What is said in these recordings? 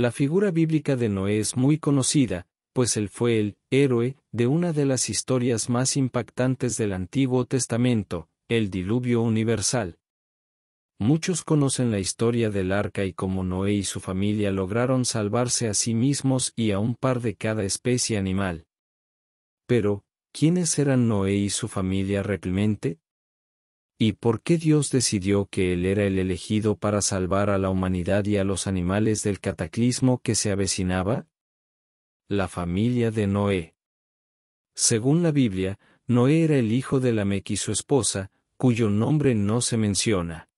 La figura bíblica de Noé es muy conocida, pues él fue el héroe de una de las historias más impactantes del Antiguo Testamento, el diluvio universal. Muchos conocen la historia del arca y cómo Noé y su familia lograron salvarse a sí mismos y a un par de cada especie animal. Pero, ¿quiénes eran Noé y su familia realmente? y por qué Dios decidió que Él era el elegido para salvar a la humanidad y a los animales del cataclismo que se avecinaba? La familia de Noé. Según la Biblia, Noé era el hijo de Lamec y su esposa, cuyo nombre no se menciona.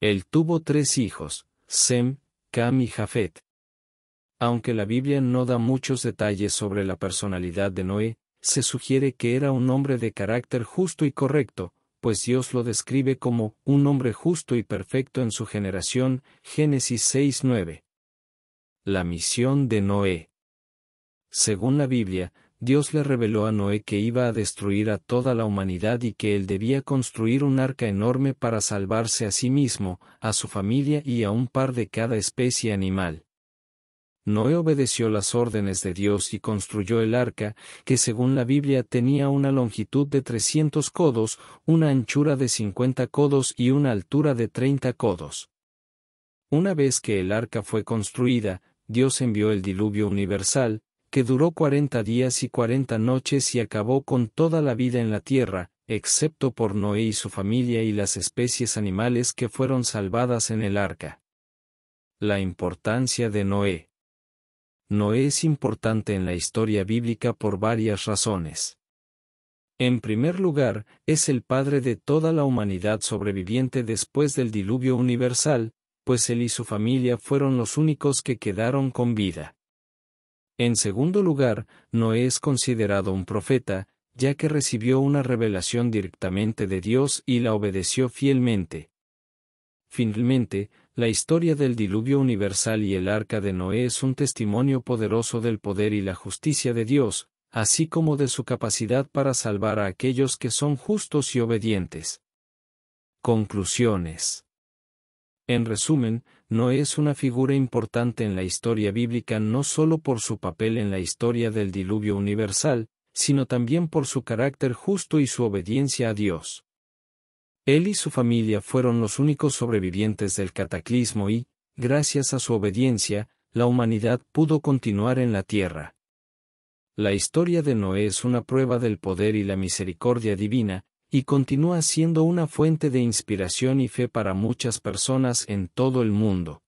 Él tuvo tres hijos, Sem, Cam y Jafet. Aunque la Biblia no da muchos detalles sobre la personalidad de Noé, se sugiere que era un hombre de carácter justo y correcto, pues Dios lo describe como un hombre justo y perfecto en su generación, Génesis 6.9. La misión de Noé. Según la Biblia, Dios le reveló a Noé que iba a destruir a toda la humanidad y que él debía construir un arca enorme para salvarse a sí mismo, a su familia y a un par de cada especie animal. Noé obedeció las órdenes de Dios y construyó el arca, que según la Biblia tenía una longitud de 300 codos, una anchura de 50 codos y una altura de 30 codos. Una vez que el arca fue construida, Dios envió el diluvio universal, que duró 40 días y 40 noches y acabó con toda la vida en la tierra, excepto por Noé y su familia y las especies animales que fueron salvadas en el arca. La importancia de Noé Noé es importante en la historia bíblica por varias razones. En primer lugar, es el padre de toda la humanidad sobreviviente después del diluvio universal, pues él y su familia fueron los únicos que quedaron con vida. En segundo lugar, Noé es considerado un profeta, ya que recibió una revelación directamente de Dios y la obedeció fielmente. Finalmente, la historia del diluvio universal y el arca de Noé es un testimonio poderoso del poder y la justicia de Dios, así como de su capacidad para salvar a aquellos que son justos y obedientes. Conclusiones. En resumen, Noé es una figura importante en la historia bíblica no solo por su papel en la historia del diluvio universal, sino también por su carácter justo y su obediencia a Dios. Él y su familia fueron los únicos sobrevivientes del cataclismo y, gracias a su obediencia, la humanidad pudo continuar en la tierra. La historia de Noé es una prueba del poder y la misericordia divina, y continúa siendo una fuente de inspiración y fe para muchas personas en todo el mundo.